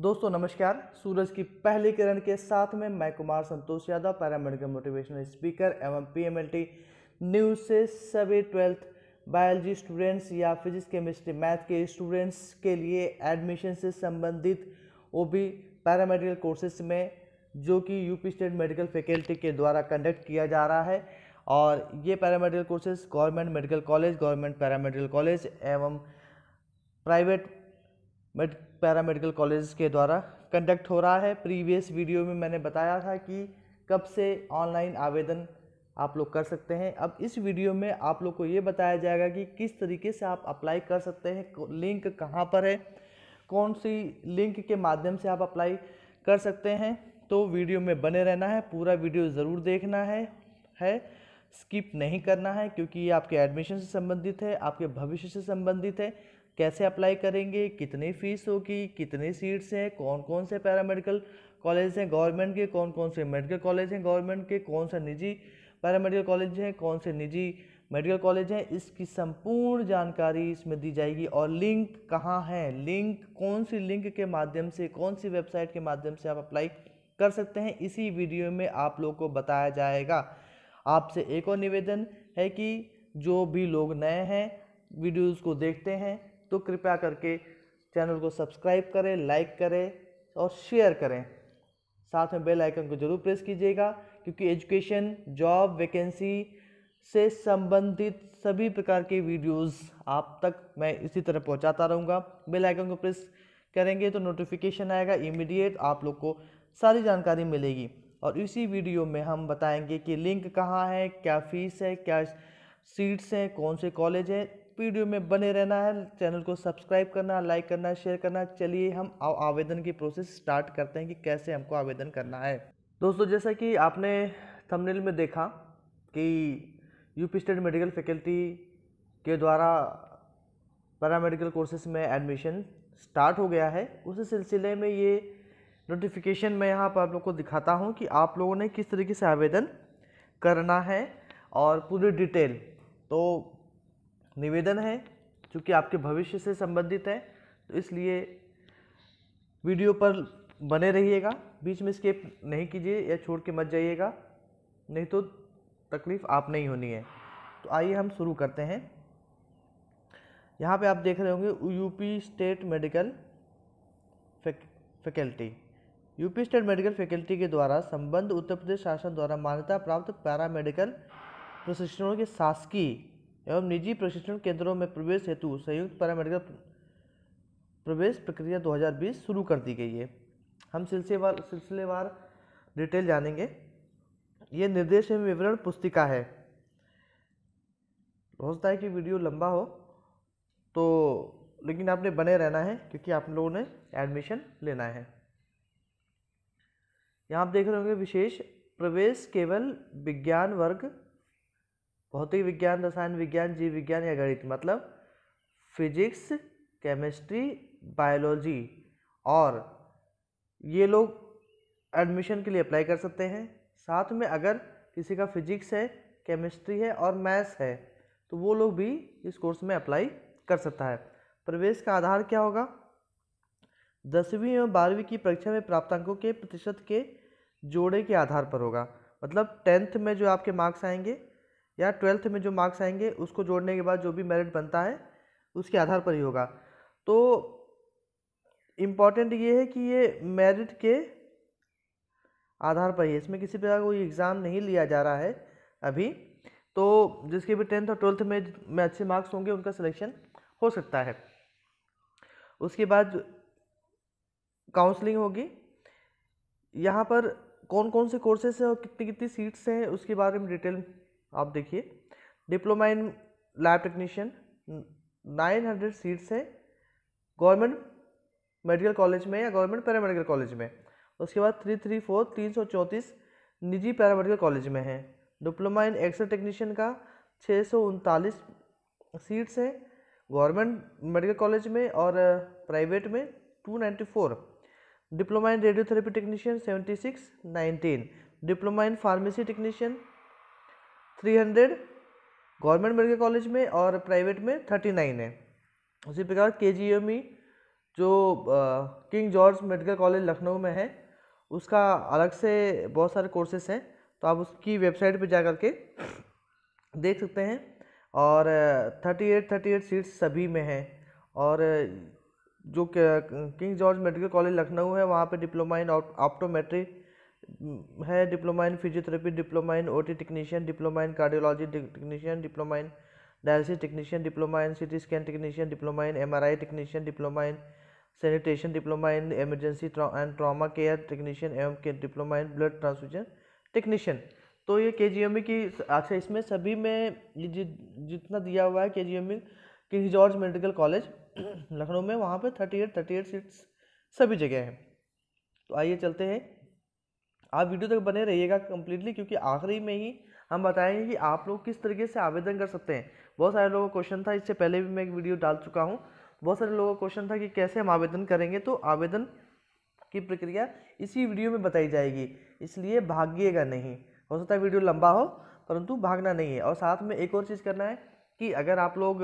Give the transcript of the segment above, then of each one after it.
दोस्तों नमस्कार सूरज की पहली किरण के साथ में मैं Kumar Santosh Yadav paramedical motivational speaker एवं पीएमएलटी न्यूज से सभी ट्वेल्थ बायोलॉजी स्टूडेंट्स या फिजिक्स केमिस्ट्री मैथ के स्टूडेंट्स के लिए एडमिशन से संबंधित वो भी पैरामेडिकल कोर्सेज में जो कि यूपी स्टेट मेडिकल फैकल्टी के द्वारा कंडक्ट किया जा रहा है और ये paramedical courses government medical college government paramedical college एवं private med paramedical college के द्वारा कंडक्ट हो रहा है प्रीवियस वीडियो में मैंने बताया था कि कब से ऑनलाइन आवेदन आप लोग कर सकते हैं अब इस वीडियो में आप लोग को ये बताया जाएगा कि किस तरीके से आप अप्लाई कर सकते हैं लिंक कहाँ पर है कौन सी लिंक के माध्यम से आप अप्लाई कर सकते हैं तो वीडियो में बने रहना है पूरा वीडियो ज़रूर देखना है है स्किप नहीं करना है क्योंकि ये आपके एडमिशन से संबंधित है आपके भविष्य से संबंधित है कैसे अप्लाई करेंगे कितनी फ़ीस होगी कितनी सीट्स हैं कौन कौन से पैरामेडिकल कॉलेज हैं गवर्नमेंट के कौन कौन से मेडिकल कॉलेज हैं गवर्नमेंट के कौन सा निजी पैरामेडिकल कॉलेज हैं कौन से निजी मेडिकल कॉलेज हैं इसकी संपूर्ण जानकारी इसमें दी जाएगी और लिंक कहाँ हैं लिंक कौन सी लिंक के माध्यम से कौन सी वेबसाइट के माध्यम से आप अप्लाई कर सकते हैं इसी वीडियो में आप लोग को बताया जाएगा आपसे एक और निवेदन है कि जो भी लोग नए हैं वीडियोज़ को देखते हैं तो कृपया करके चैनल को सब्सक्राइब करें लाइक करें और शेयर करें साथ में बेल आइकन को जरूर प्रेस कीजिएगा क्योंकि एजुकेशन जॉब वैकेंसी से संबंधित सभी प्रकार के वीडियोस आप तक मैं इसी तरह पहुंचाता रहूँगा बेल आइकन को प्रेस करेंगे तो नोटिफिकेशन आएगा इमीडिएट आप लोग को सारी जानकारी मिलेगी और इसी वीडियो में हम बताएंगे कि लिंक कहाँ है क्या फ़ीस है क्या सीट्स हैं कौन से कॉलेज हैं वीडियो में बने रहना है चैनल को सब्सक्राइब करना लाइक करना शेयर करना चलिए हम आवेदन की प्रोसेस स्टार्ट करते हैं कि कैसे हमको आवेदन करना है दोस्तों जैसा कि आपने थंबनेल में देखा कि यूपी स्टेट मेडिकल फैकल्टी के द्वारा पैरामेडिकल कोर्सेस में एडमिशन स्टार्ट हो गया है उसी सिलसिले में ये नोटिफिकेशन मैं यहाँ पर आप लोग को दिखाता हूँ कि आप लोगों ने किस तरीके से आवेदन करना है और पूरी डिटेल तो निवेदन है चूँकि आपके भविष्य से संबंधित है तो इसलिए वीडियो पर बने रहिएगा बीच में स्केप नहीं कीजिए या छोड़ के मत जाइएगा नहीं तो तकलीफ़ आप नहीं होनी है तो आइए हम शुरू करते हैं यहाँ पे आप देख रहे होंगे UP state medical faculty UP state medical faculty के द्वारा संबंध उत्तर प्रदेश शासन द्वारा मान्यता प्राप्त पैरा मेडिकल प्रशिक्षणों के शासकीय एवं निजी प्रशिक्षण केंद्रों में प्रवेश हेतु संयुक्त पैरामेडिकल प्रवेश प्रक्रिया 2020 शुरू कर दी गई है हम सिलसिलेवार सिलसिलेवार डिटेल जानेंगे ये निर्देश एवं विवरण पुस्तिका है हो सकता है कि वीडियो लंबा हो तो लेकिन आपने बने रहना है क्योंकि आप लोगों ने एडमिशन लेना है यहाँ आप देख रहे होंगे विशेष प्रवेश केवल विज्ञान वर्ग भौतिक विज्ञान रसायन विज्ञान जीव विज्ञान या गणित मतलब फिजिक्स केमिस्ट्री बायोलॉजी और ये लोग एडमिशन के लिए अप्लाई कर सकते हैं साथ में अगर किसी का फिजिक्स है केमिस्ट्री है और मैथ्स है तो वो लोग भी इस कोर्स में अप्लाई कर सकता है प्रवेश का आधार क्या होगा दसवीं एवं बारहवीं की परीक्षा में प्राप्त अंकों के प्रतिशत के जोड़े के आधार पर होगा मतलब टेंथ में जो आपके मार्क्स आएंगे या ट्वेल्थ में जो मार्क्स आएंगे उसको जोड़ने के बाद जो भी मेरिट बनता है उसके आधार पर ही होगा तो इम्पॉर्टेंट ये है कि ये मेरिट के आधार पर ही इसमें किसी प्रकार कोई एग्ज़ाम नहीं लिया जा रहा है अभी तो जिसके भी टेंथ और ट्वेल्थ में में अच्छे मार्क्स होंगे उनका सिलेक्शन हो सकता है उसके बाद काउंसलिंग होगी यहाँ पर कौन कौन से कोर्सेस हैं और कितनी कितनी सीट्स हैं उसके बारे में डिटेल आप देखिए diploma in lab technician 900 seats हैं गवर्नमेंट मेडिकल कॉलेज में या गवर्नमेंट पैरामेडिकल कॉलेज में उसके बाद थ्री थ्री फोर तीन सौ चौंतीस निजी पैरामेडिकल कॉलेज में है डिप्लोमा इन एक्सरे टेक्नीशियन का छः सौ उनतालीस सीट्स हैं गवर्नमेंट मेडिकल कॉलेज में और प्राइवेट में two ninety four diploma in radiotherapy technician seventy six nineteen diploma in pharmacy technician three hundred government medical college में और प्राइवेट में थर्टी नाइन है उसी प्रकार के जी एम ई जो King George Medical College Lucknow में है उसका अलग से बहुत सारे कोर्सेस हैं तो आप उसकी वेबसाइट पर जा कर के देख सकते हैं और thirty eight thirty eight seats सभी में हैं और जो King George Medical College Lucknow है वहाँ पे डिप्लोमा इन ऑप्टोमेट्री है diploma in physiotherapy diploma in OT technician diploma in cardiology technician diploma in dialysis technician diploma in CT scan technician diploma in MRI technician diploma in sanitation diploma in emergency and trauma care technician एवं diploma in blood transfusion technician तो ये के G M की अच्छा इसमें सभी में जि, जितना दिया हुआ है K G M King George Medical College Lucknow में वहाँ पर thirty eight thirty eight seats सभी जगह हैं तो आइए चलते हैं आप वीडियो तक बने रहिएगा कम्प्लीटली क्योंकि आखिरी में ही हम बताएंगे कि आप लोग किस तरीके से आवेदन कर सकते हैं बहुत सारे लोगों का क्वेश्चन था इससे पहले भी मैं एक वीडियो डाल चुका हूँ बहुत सारे लोगों का क्वेश्चन था कि कैसे हम आवेदन करेंगे तो आवेदन की प्रक्रिया इसी वीडियो में बताई जाएगी इसलिए भागिएगा नहीं हो सकता है वीडियो लंबा हो परंतु भागना नहीं है और साथ में एक और चीज़ करना है कि अगर आप लोग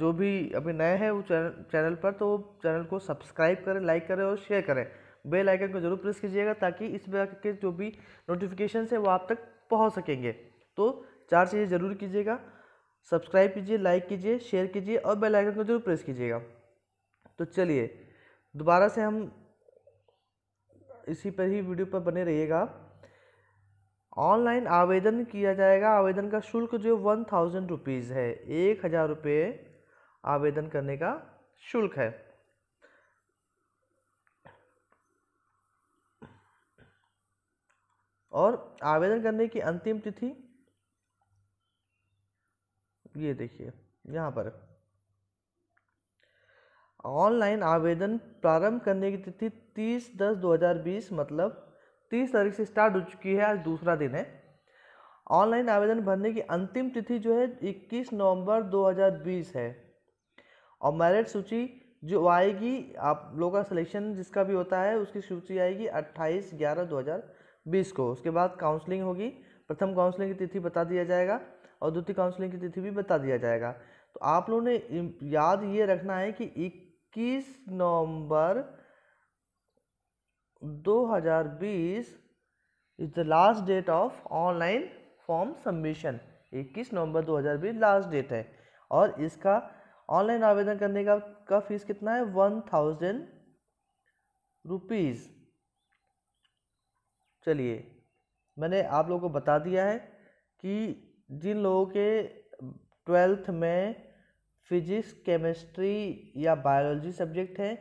जो भी अभी नए हैं वो चैनल पर तो चैनल को सब्सक्राइब करें लाइक करें और शेयर करें बेल आइकन को जरूर प्रेस कीजिएगा ताकि इस प्रकार के जो भी नोटिफिकेशन है वो आप तक पहुँच सकेंगे तो चार चीज़ें ज़रूर कीजिएगा सब्सक्राइब कीजिए लाइक कीजिए शेयर कीजिए और बेल आइकन को जरूर प्रेस कीजिएगा तो चलिए दोबारा से हम इसी पर ही वीडियो पर बने रहिएगा ऑनलाइन आवेदन किया जाएगा आवेदन का शुल्क जो वन थाउजेंड रुपीज़ है एक हज़ार रुपये आवेदन करने का शुल्क है और आवेदन करने की अंतिम तिथि ये देखिए यहाँ पर ऑनलाइन आवेदन प्रारंभ करने की तिथि 30 दस 2020 मतलब 30 तारीख से स्टार्ट हो चुकी है आज दूसरा दिन है ऑनलाइन आवेदन भरने की अंतिम तिथि जो है 21 नवंबर 2020 है और मेरिट सूची जो आएगी आप लोगों का सिलेक्शन जिसका भी होता है उसकी सूची आएगी 28 ग्यारह बीस को उसके बाद काउंसलिंग होगी प्रथम काउंसलिंग की तिथि बता दिया जाएगा और द्वितीय काउंसलिंग की तिथि भी बता दिया जाएगा तो आप लोगों ने याद ये रखना है कि इक्कीस नवंबर 2020 is the last date of online form submission 21 नवंबर 2020 लास्ट डेट है और इसका ऑनलाइन आवेदन करने का का फीस कितना है वन थाउजेंड रुपीज़ चलिए मैंने आप लोगों को बता दिया है कि जिन लोगों के ट्वेल्थ में फिजिक्स केमिस्ट्री या बायोलॉजी सब्जेक्ट है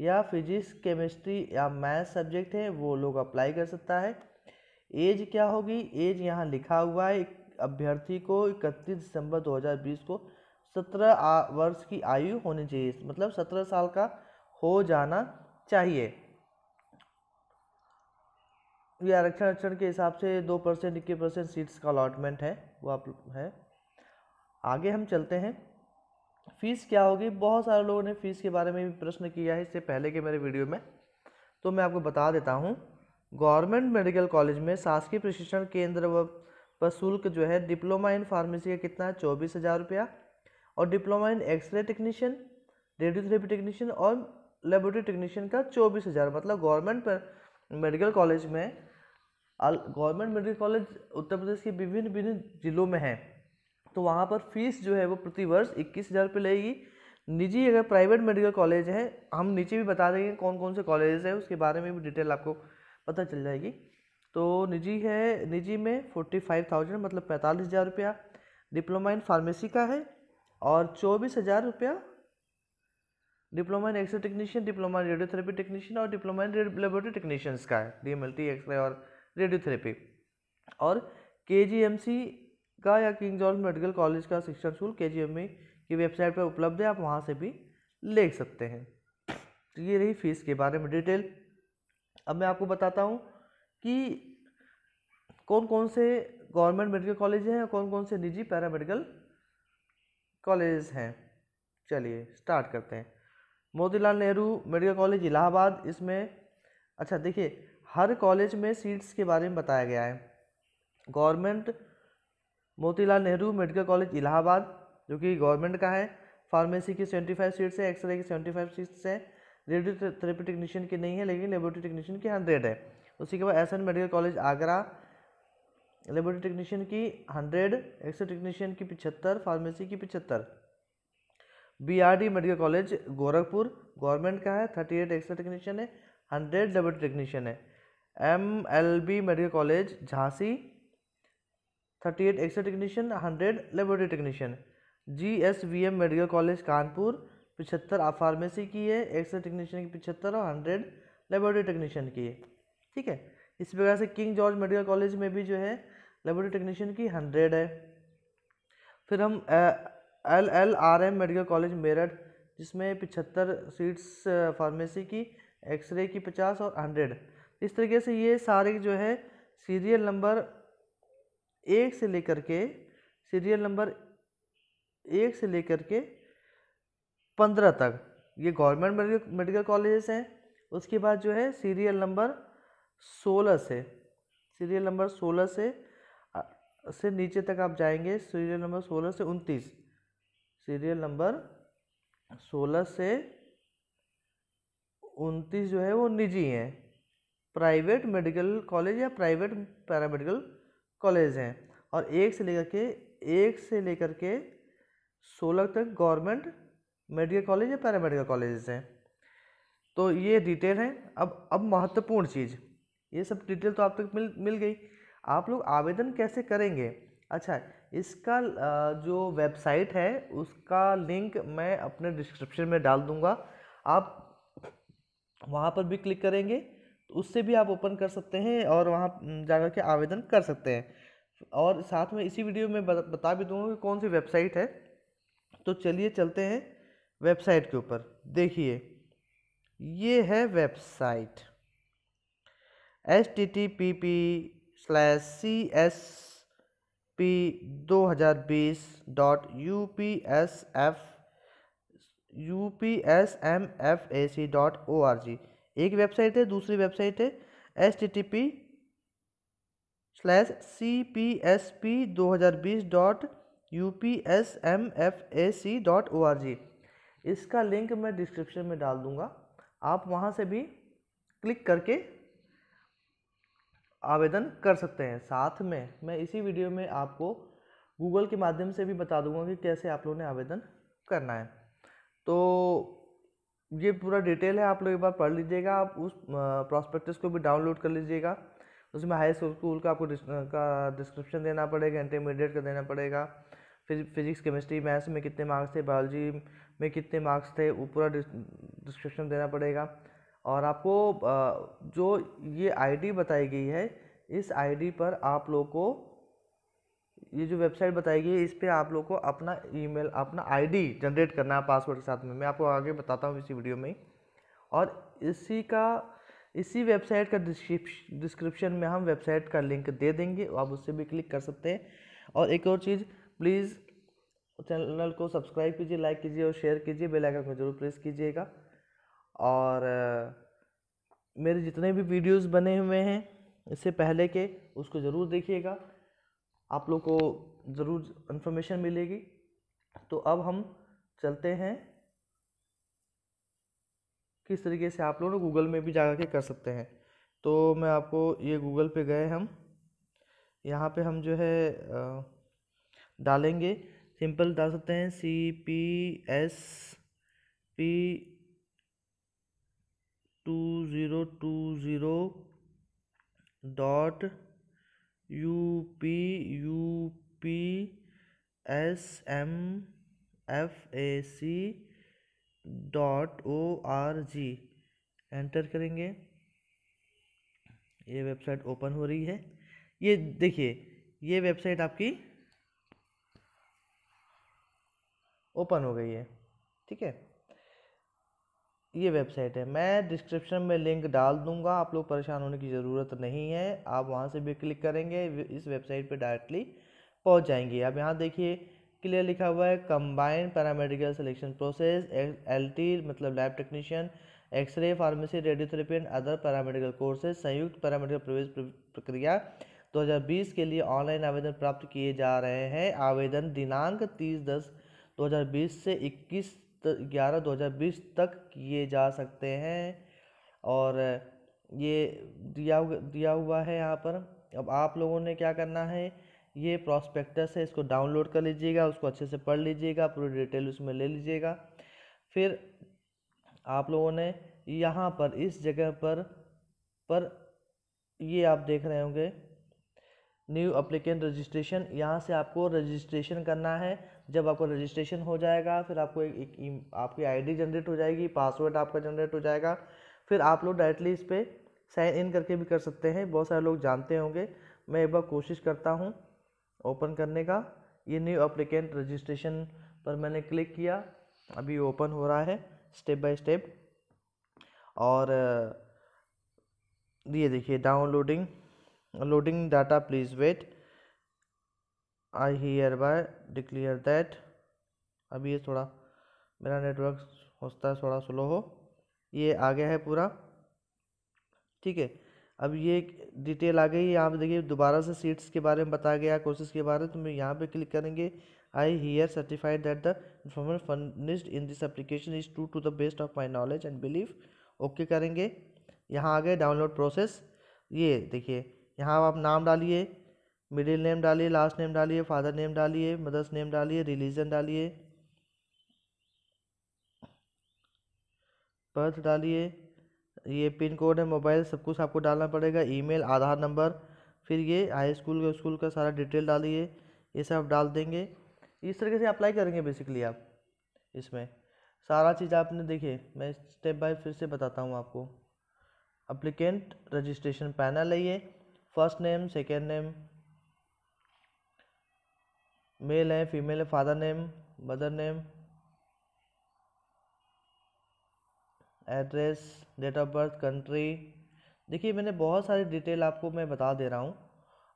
या फिजिक्स केमिस्ट्री या मैथ सब्जेक्ट है वो लोग अप्लाई कर सकता है एज क्या होगी एज यहाँ लिखा हुआ है अभ्यर्थी को इकतीस दिसंबर 2020 को सत्रह वर्ष की आयु होनी चाहिए मतलब सत्रह साल का हो जाना चाहिए ये आरक्षण आरक्षण के हिसाब से दो परसेंट इक्कीस परसेंट सीट्स का अलॉटमेंट है वो आप है आगे हम चलते हैं फ़ीस क्या होगी बहुत सारे लोगों ने फ़ीस के बारे में भी प्रश्न किया है इससे पहले के मेरे वीडियो में तो मैं आपको बता देता हूँ गवर्नमेंट मेडिकल कॉलेज में शासकीय प्रशिक्षण केंद्र व प्रशुल्क जो है डिप्लोमा इन फार्मेसी का कितना है चौबीस हज़ार रुपया और diploma in x-ray technician radiotherapy technician और लेबोरेटरी टेक्नीशियन का चौबीस हज़ार मतलब गवर्नमेंट मेडिकल कॉलेज में government medical college Uttar Pradesh के विभिन्न विभिन्न जिलों में है तो वहाँ पर फीस जो है वो प्रतिवर्ष इक्कीस हज़ार रुपये लगेगी निजी अगर प्राइवेट मेडिकल कॉलेज है हम नीचे भी बता देंगे कौन कौन से कॉलेजेस हैं उसके बारे में भी डिटेल आपको पता चल जाएगी तो निजी है निजी में फोर्टी फाइव थाउजेंड मतलब पैंतालीस हज़ार रुपया डिप्लोमा इन फार्मेसी का है और चौबीस हज़ार रुपया diploma in x-ray technician diploma in radiotherapy technician और डिप्लोमा इन लेबोरेटरी टेक्नीशियंस का है D M L T x-ray और रेडियोथेरेपी और के का या किंग जॉर्ज मेडिकल कॉलेज का शिक्षण शुल्क के की वेबसाइट पर उपलब्ध है आप वहाँ से भी ले सकते हैं तो ये रही फीस के बारे में डिटेल अब मैं आपको बताता हूँ कि कौन कौन से गवर्नमेंट मेडिकल कॉलेज हैं और कौन कौन से निजी पैरा मेडिकल कॉलेज हैं चलिए स्टार्ट करते हैं मोतीलाल नेहरू मेडिकल कॉलेज इलाहाबाद इसमें अच्छा देखिए हर कॉलेज में सीट्स के बारे में बताया गया है government Motilal Nehru medical college Allahabad जो कि गवर्नमेंट का है फार्मेसी की सेवेंटी फाइव सीट्स है एक्सरे की सेवेंटी फाइव सीट्स है रेडियो थेरेपी टेक्नीशियन की नहीं है लेकिन लेबोरेटरी टेक्नीशियन की हंड्रेड है उसी के बाद S medical college Agra laboratory technician की हंड्रेड एक्सरे टेक्नीशियन की पिछहत्तर फार्मेसी की पिछहत्तर B medical college Gorakhpur government का है थर्टी एट एक्सरे टेक्नीशियन है हंड्रेड लेबोरेटरी टेक्नीशियन है M L B medical college Jhansi thirty eight X-ray technician hundred laboratory technician G S V M medical college Kanpur पिछहत्तर आप फार्मेसी की है एक्सरे टेक्नीशियन की पिछहत्तर और हंड्रेड लेबोरेटरी टेक्नीशियन की है ठीक है इस प्रकार से किंग जॉर्ज मेडिकल कॉलेज में भी जो है लेबोरेटरी टेक्नीशियन की हंड्रेड है फिर हम L L R M medical college Meerut जिसमें पिछहत्तर सीट्स फार्मेसी की एक्सरे की पचास और हंड्रेड इस तरीके से ये सारे जो है सीरियल नंबर एक से लेकर के सीरियल नंबर एक से लेकर के पंद्रह तक ये गवर्नमेंट मेडिकल कॉलेजेस हैं उसके बाद जो है सीरियल नंबर सोलह से सीरियल नंबर सोलह से से नीचे तक आप जाएंगे सीरियल नंबर सोलह से उनतीस सीरियल नंबर सोलह से उनतीस जो है वो निजी हैं प्राइवेट मेडिकल कॉलेज या प्राइवेट पैरामेडिकल कॉलेज हैं और एक से लेकर के एक से लेकर के सोलह तक गवर्नमेंट मेडिकल कॉलेज या पैरामेडिकल कॉलेज हैं तो ये डिटेल है अब अब महत्वपूर्ण चीज़ ये सब डिटेल तो आप तक मिल मिल गई आप लोग आवेदन कैसे करेंगे अच्छा इसका जो वेबसाइट है उसका लिंक मैं अपने डिस्क्रिप्शन में डाल दूँगा आप वहाँ पर भी क्लिक करेंगे उससे भी आप ओपन कर सकते हैं और वहाँ जा के आवेदन कर सकते हैं और साथ में इसी वीडियो में बता भी दूँगा कि कौन सी वेबसाइट है तो चलिए चलते हैं वेबसाइट के ऊपर देखिए ये है website S T T P P slash C S P दो हज़ार बीस dot U P S F U P S M F A C dot O R G एक वेबसाइट है दूसरी वेबसाइट है S T T P slash C P S P दो हज़ार बीस dot U P S M F A C dot O R G इसका link मैं description में डाल दूँगा आप वहाँ से भी क्लिक करके आवेदन कर सकते हैं साथ में मैं इसी वीडियो में आपको गूगल के माध्यम से भी बता दूंगा कि कैसे आप लोगों ने आवेदन करना है तो ये पूरा डिटेल है आप लोग एक बार पढ़ लीजिएगा आप उस प्रॉस्पेक्टस को भी डाउनलोड कर लीजिएगा उसमें हाई स्कूल का आपको का डिस्क्रिप्शन देना पड़ेगा इंटरमीडिएट का देना पड़ेगा फिज, फिजिक्स केमिस्ट्री मैथ्स में कितने मार्क्स थे बायोलॉजी में कितने मार्क्स थे वो पूरा डिस्क्रिप्शन देना पड़ेगा और आपको जो ये आईडी बताई गई है इस आईडी पर आप लोग को ये जो वेबसाइट बताई गई है इस पर आप लोग को अपना ईमेल अपना आईडी जनरेट करना है पासवर्ड के साथ में मैं आपको आगे बताता हूँ इसी वीडियो में और इसी का इसी वेबसाइट का डिस्क्रिप्शन में हम वेबसाइट का लिंक दे देंगे आप उससे भी क्लिक कर सकते हैं और एक और चीज़ प्लीज़ चैनल को सब्सक्राइब कीजिए लाइक कीजिए और शेयर कीजिए बेल आइकन को जरूर प्रेस कीजिएगा और मेरे जितने भी वीडियोस बने हुए हैं इससे पहले के उसको ज़रूर देखिएगा आप लोग को ज़रूर इन्फॉर्मेशन मिलेगी तो अब हम चलते हैं किस तरीके से आप लोग गूगल में भी जा के कर सकते हैं तो मैं आपको ये गूगल पे गए हम यहाँ पे हम जो है डालेंगे सिंपल डाल सकते हैं C P S P two zero two zero dot U P U P S M F A C dot O R G enter करेंगे ये वेबसाइट ओपन हो रही है ये देखिए ये वेबसाइट आपकी ओपन हो गई है ठीक है ये वेबसाइट है मैं डिस्क्रिप्शन में लिंक डाल दूंगा आप लोग परेशान होने की ज़रूरत नहीं है आप वहाँ से भी क्लिक करेंगे इस वेबसाइट पे डायरेक्टली पहुँच जाएंगे अब यहाँ देखिए क्लियर लिखा हुआ है combined paramedical selection process L मतलब lab technician X-ray pharmacy radiotherapy and other paramedical courses संयुक्त पैरामेडिकल प्रवेश प्रक्रिया 2020 के लिए ऑनलाइन आवेदन प्राप्त किए जा रहे हैं आवेदन दिनांक 30 दस 2020 से ग्यारह दो हज़ार बीस तक किए जा सकते हैं और ये दिया दिया हुआ है यहाँ पर अब आप लोगों ने क्या करना है ये प्रॉस्पेक्टस है इसको डाउनलोड कर लीजिएगा उसको अच्छे से पढ़ लीजिएगा पूरी डिटेल उसमें ले लीजिएगा फिर आप लोगों ने यहाँ पर इस जगह पर पर ये आप देख रहे होंगे न्यू अप्लीकेंट रजिस्ट्रेशन यहाँ से आपको रजिस्ट्रेशन करना है जब आपका रजिस्ट्रेशन हो जाएगा फिर आपको एक, एक, एक e-, आपकी आईडी जनरेट हो जाएगी पासवर्ड आपका जनरेट हो जाएगा फिर आप लोग डायरेक्टली इस पर साइन इन करके भी कर सकते हैं बहुत सारे लोग जानते होंगे मैं एक बार कोशिश करता हूँ ओपन करने का ये न्यू अप्लीकेंट रजिस्ट्रेशन पर मैंने क्लिक किया अभी ओपन हो रहा है स्टेप बाय स्टेप और ये देखिए downloading loading data please wait I hereby declare that अभी ये थोड़ा मेरा नेटवर्क होता है थोड़ा स्लो हो ये आ गया है पूरा ठीक है अब ये डिटेल आ गई यहाँ पे देखिए दोबारा से सीट्स के बारे में बताया गया कोर्सेज के बारे में तो मैं यहाँ पे क्लिक करेंगे I here certified that the information furnished in this application is true to the best of my knowledge and belief okay करेंगे यहाँ आ गए डाउनलोड प्रोसेस ये देखिए यहाँ आप नाम डालिए मिडिल नेम डालिए लास्ट नेम डालिए फादर नेम डालिए मदर्स नेम डालिए रिलीजन डालिए बर्थ डालिए ये पिन कोड है मोबाइल सब कुछ आपको डालना पड़ेगा ईमेल आधार नंबर फिर ये हाई स्कूल स्कूल का सारा डिटेल डालिए ये सब आप डाल देंगे इस तरीके से अप्लाई करेंगे बेसिकली आप इसमें सारा चीज़ आपने देखिए मैं स्टेप बाय फिर से बताता हूँ आपको अप्लीकेंट रजिस्ट्रेशन पैनल है ये first name second name male है फीमेल है father name mother name address date of birth country देखिए मैंने बहुत सारी डिटेल आपको मैं बता दे रहा हूँ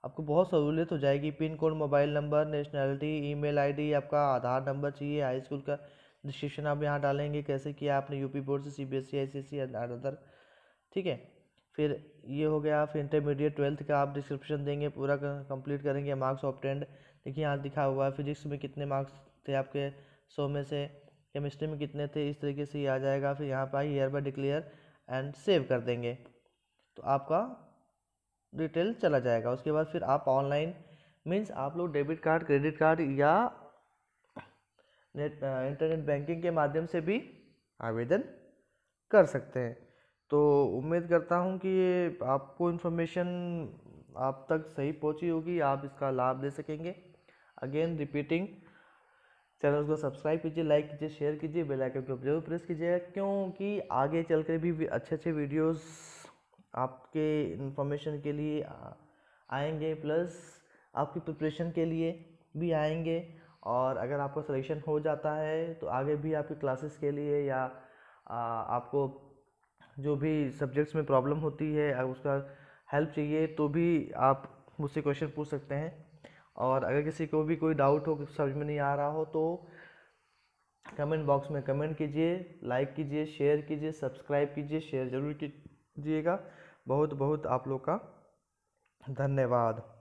आपको बहुत सहूलियत हो जाएगी pin code mobile number nationality email ID आपका आधार नंबर चाहिए हाई स्कूल का डिस्क्रिप्शन आप यहाँ डालेंगे कैसे किया आपने यूपी बोर्ड से सीबीएसई आईसीएसई अदर ठीक है फिर ये हो गया फिर इंटरमीडिएट ट्वेल्थ का आप डिस्क्रिप्शन देंगे पूरा कंप्लीट करेंगे मार्क्स ऑप्टेंड देखिए यहाँ दिखा हुआ है फिजिक्स में कितने मार्क्स थे आपके सौ में से केमिस्ट्री में कितने थे इस तरीके से ये आ जाएगा फिर यहाँ पर I hereby declare and save कर देंगे तो आपका डिटेल चला जाएगा उसके बाद फिर आप ऑनलाइन मीन्स आप लोग डेबिट कार्ड क्रेडिट कार्ड या नेट इंटरनेट बैंकिंग के माध्यम से भी आवेदन कर सकते हैं तो उम्मीद करता हूँ कि ये आपको इन्फॉर्मेशन आप तक सही पहुँची होगी आप इसका लाभ ले सकेंगे अगेन रिपीटिंग चैनल को सब्सक्राइब कीजिए लाइक कीजिए शेयर कीजिए बेल आइकन को जरूर प्रेस कीजिएगा क्योंकि आगे चल कर भी अच्छे अच्छे वीडियोस आपके इन्फॉर्मेशन के लिए आएंगे प्लस आपकी प्रिपरेशन के लिए भी आएंगे और अगर आपका सिलेक्शन हो जाता है तो आगे भी आपकी क्लासेस के लिए या आपको जो भी सब्जेक्ट्स में प्रॉब्लम होती है उसका हेल्प चाहिए तो भी आप मुझसे क्वेश्चन पूछ सकते हैं और अगर किसी को भी कोई डाउट हो समझ में नहीं आ रहा हो तो कमेंट बॉक्स में कमेंट कीजिए लाइक कीजिए शेयर कीजिए सब्सक्राइब कीजिए शेयर ज़रूर कीजिएगा बहुत बहुत आप लोग का धन्यवाद